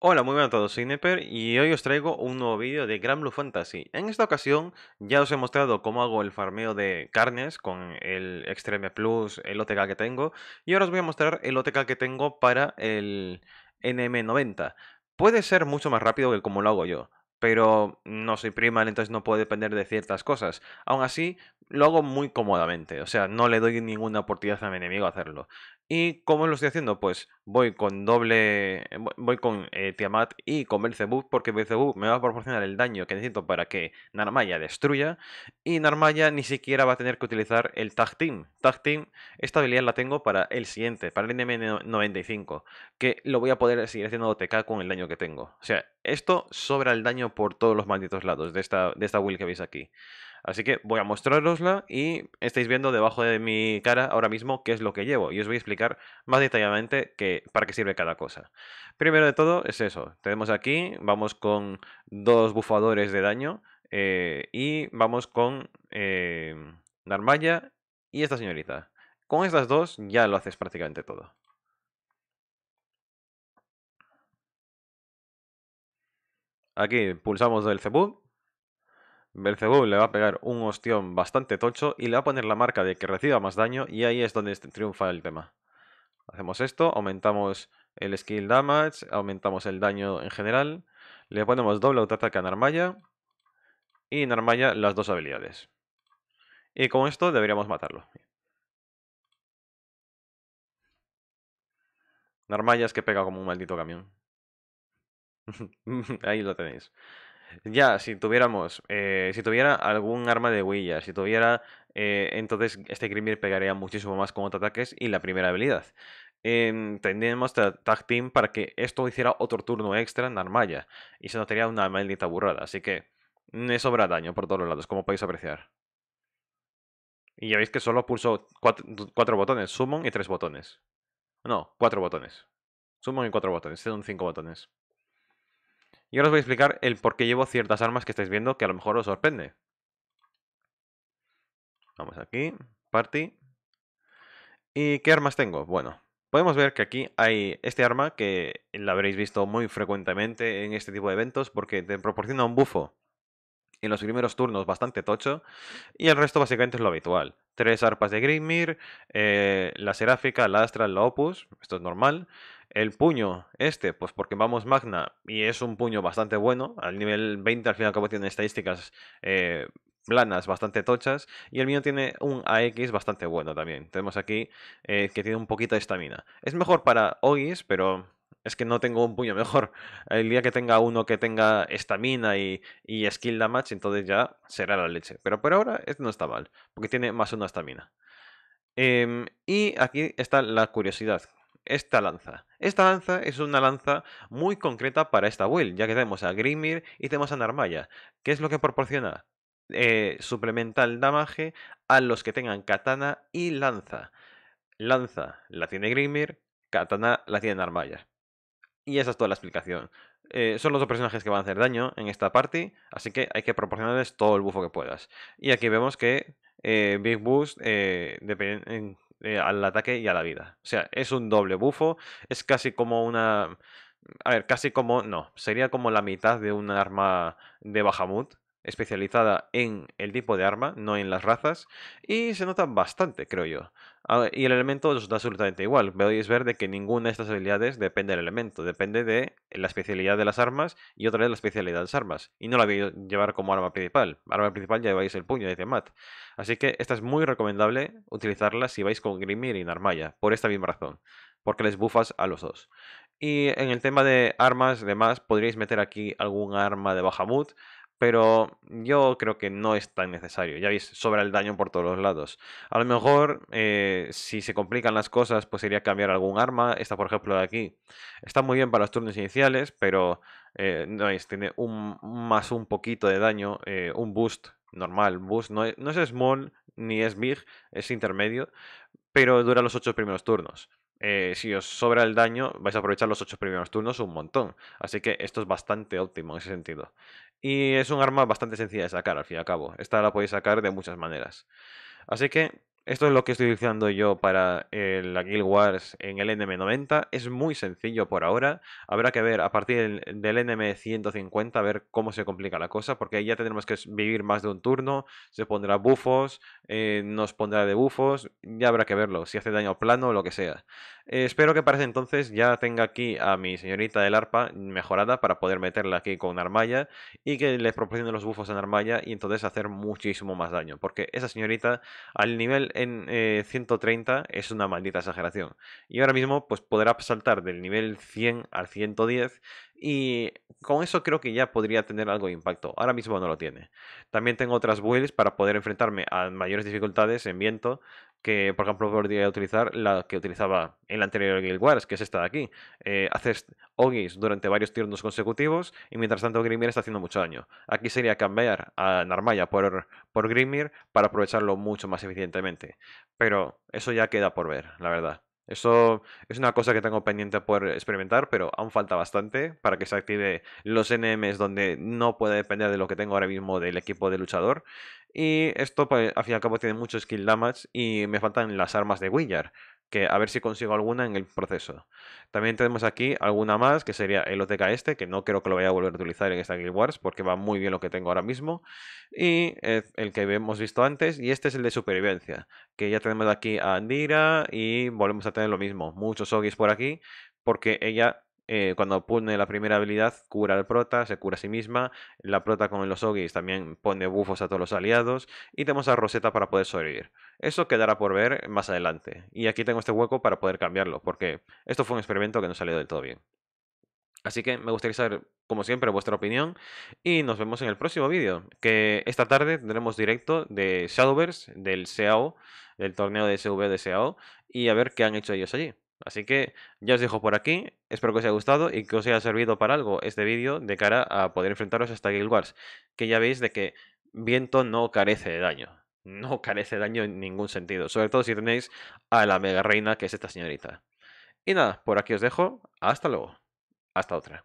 Hola, muy buenas a todos, soy Neper y hoy os traigo un nuevo vídeo de Grand Blue Fantasy. En esta ocasión ya os he mostrado cómo hago el farmeo de carnes con el Extreme Plus, el OTK que tengo, y ahora os voy a mostrar el OTK que tengo para el NM90. Puede ser mucho más rápido que como lo hago yo, pero no soy primal, entonces no puedo depender de ciertas cosas. Aún así, lo hago muy cómodamente, o sea, no le doy ninguna oportunidad a mi enemigo a hacerlo. ¿Y cómo lo estoy haciendo? Pues voy con doble. Eh, voy con eh, Tiamat y con Belzebub, porque Belzebub me va a proporcionar el daño que necesito para que Narmaya destruya. Y Narmaya ni siquiera va a tener que utilizar el Tag Team. Tag Team, esta habilidad la tengo para el siguiente, para el NM95, que lo voy a poder seguir haciendo OTK con el daño que tengo. O sea, esto sobra el daño por todos los malditos lados de esta, de esta build que veis aquí. Así que voy a mostrarosla y estáis viendo debajo de mi cara ahora mismo qué es lo que llevo y os voy a explicar más detalladamente que, para qué sirve cada cosa. Primero de todo es eso, tenemos aquí, vamos con dos bufadores de daño eh, y vamos con eh, Narmaya y esta señorita. Con estas dos ya lo haces prácticamente todo. Aquí pulsamos el cebú Belzebub le va a pegar un ostión bastante tocho y le va a poner la marca de que reciba más daño y ahí es donde triunfa el tema. Hacemos esto, aumentamos el skill damage, aumentamos el daño en general, le ponemos doble autoataque a Narmaya y Narmaya las dos habilidades. Y con esto deberíamos matarlo. Narmaya es que pega como un maldito camión. ahí lo tenéis. Ya, si tuviéramos, eh, si tuviera algún arma de huilla, si tuviera, eh, entonces este Grimir pegaría muchísimo más con ataques y la primera habilidad. Eh, tendríamos Tag Team para que esto hiciera otro turno extra en Armaya y se notaría una maldita burrada, así que me sobra daño por todos los lados, como podéis apreciar. Y ya veis que solo pulso cuatro, botones, summon y tres botones. No, cuatro botones. Summon y cuatro botones, son cinco botones. Y ahora os voy a explicar el por qué llevo ciertas armas que estáis viendo que a lo mejor os sorprende. Vamos aquí, party. ¿Y qué armas tengo? Bueno, podemos ver que aquí hay este arma que la habréis visto muy frecuentemente en este tipo de eventos porque te proporciona un bufo en los primeros turnos bastante tocho y el resto básicamente es lo habitual. Tres arpas de grimir eh, la Seráfica, la Astra, la Opus, esto es normal, el puño, este, pues porque vamos magna y es un puño bastante bueno. Al nivel 20 al final y tiene estadísticas eh, planas bastante tochas y el mío tiene un AX bastante bueno también. Tenemos aquí eh, que tiene un poquito de estamina. Es mejor para Ogis, pero es que no tengo un puño mejor. El día que tenga uno que tenga estamina y, y, skill damage, entonces ya será la leche. Pero por ahora este no está mal, porque tiene más una estamina. Em, y aquí está la curiosidad, esta lanza. Esta lanza es una lanza muy concreta para esta build, ya que tenemos a Grimir y tenemos a Narmaya. ¿Qué es lo que proporciona? Eh, suplementa a los que tengan katana y lanza. Lanza la tiene Grimir, katana la tiene Narmaya. Y esa es toda la explicación. Eh, son los dos personajes que van a hacer daño en esta party, así que hay que proporcionarles todo el buffo que puedas. Y aquí vemos que eh, Big Boost, eh, en eh, al ataque y a la vida. O sea, es un doble bufo, es casi como una... A ver, casi como... No, sería como la mitad de un arma de Bahamut, especializada en el tipo de arma, no en las razas, y se nota bastante, creo yo. Ah, y el elemento os da absolutamente igual. Podéis ver de que ninguna de estas habilidades depende del elemento, depende de la especialidad de las armas y otra de la especialidad de las armas. Y no la voy a llevar como arma principal. Arma principal ya lleváis el puño de Matt Así que esta es muy recomendable utilizarla si vais con Grimir y Narmaya, por esta misma razón, porque les bufas a los dos. Y en el tema de armas, demás, podríais meter aquí algún arma de Bajamut pero yo creo que no es tan necesario. Ya veis, sobra el daño por todos los lados. A lo mejor, eh, si se complican las cosas, pues sería cambiar algún arma. Esta, por ejemplo, de aquí, está muy bien para los turnos iniciales, pero eh, no tiene más un poquito de daño, eh, un boost normal. Boost no es, small ni es big, es intermedio, pero dura los 8 primeros turnos. si os sobra el daño, vais a aprovechar los 8 primeros turnos un montón. Así que esto es bastante óptimo en ese sentido. Y es un arma bastante sencilla de sacar, al fin y al cabo. Esta la podéis sacar de muchas maneras. Así que esto es lo que estoy utilizando yo para el, eh, la Guild Wars en el NM90. Es muy sencillo por ahora. Habrá que ver a partir del, NM150 a ver cómo se complica la cosa, porque ahí ya tendremos que vivir más de un turno. Se pondrá bufos, eh, nos pondrá de bufos, ya habrá que verlo, si hace daño plano o lo que sea. Eh, espero que para ese entonces ya tenga aquí a mi señorita del arpa mejorada para poder meterla aquí con armalla y que le proporcione los bufos en armalla y entonces hacer muchísimo más daño. Porque esa señorita al nivel en 130 eh, es una maldita exageración. Y ahora mismo pues podrá saltar del nivel 100 al 110 y con eso creo que ya podría tener algo de impacto. Ahora mismo no lo tiene. También tengo otras builds para poder enfrentarme a mayores dificultades en viento, que, por ejemplo, podría utilizar la que utilizaba en la anterior Guild Wars, que es esta de aquí. Eh, haces Ogis durante varios turnos consecutivos y mientras tanto Grimir está haciendo mucho daño. Aquí sería cambiar a Narmaya por, por Grimir para aprovecharlo mucho más eficientemente. Pero eso ya queda por ver, la verdad. Eso es una cosa que tengo pendiente por experimentar, pero aún falta bastante para que se active los NMs donde no puede depender de lo que tengo ahora mismo del equipo de luchador. Y esto, pues, al fin y al cabo, tiene mucho skill damage y me faltan las armas de Willard a ver si consigo alguna en el proceso. También tenemos aquí alguna más, que sería el OTK este, que no creo que lo vaya a volver a utilizar en esta Guild Wars, porque va muy bien lo que tengo ahora mismo. Y el que hemos visto antes, y este es el de supervivencia, que ya tenemos aquí a Andira y volvemos a tener lo mismo, muchos Ogis por aquí, porque ella eh, cuando pone la primera habilidad, cura al prota, se cura a sí misma. La prota con los ogis también pone bufos a todos los aliados. Y tenemos a Rosetta para poder sobrevivir. Eso quedará por ver más adelante. Y aquí tengo este hueco para poder cambiarlo, porque esto fue un experimento que no salió del todo bien. Así que me gustaría saber, como siempre, vuestra opinión. Y nos vemos en el próximo vídeo. Que esta tarde tendremos directo de Shadowverse, del Seo, del torneo de SV de SEAO. Y a ver qué han hecho ellos allí. Así que ya os dejo por aquí, espero que os haya gustado y que os haya servido para algo este vídeo de cara a poder enfrentaros hasta Guild Wars, que ya veis de que viento no carece de daño, no carece de daño en ningún sentido, sobre todo si tenéis a la mega reina que es esta señorita. Y nada, por aquí os dejo, hasta luego, hasta otra.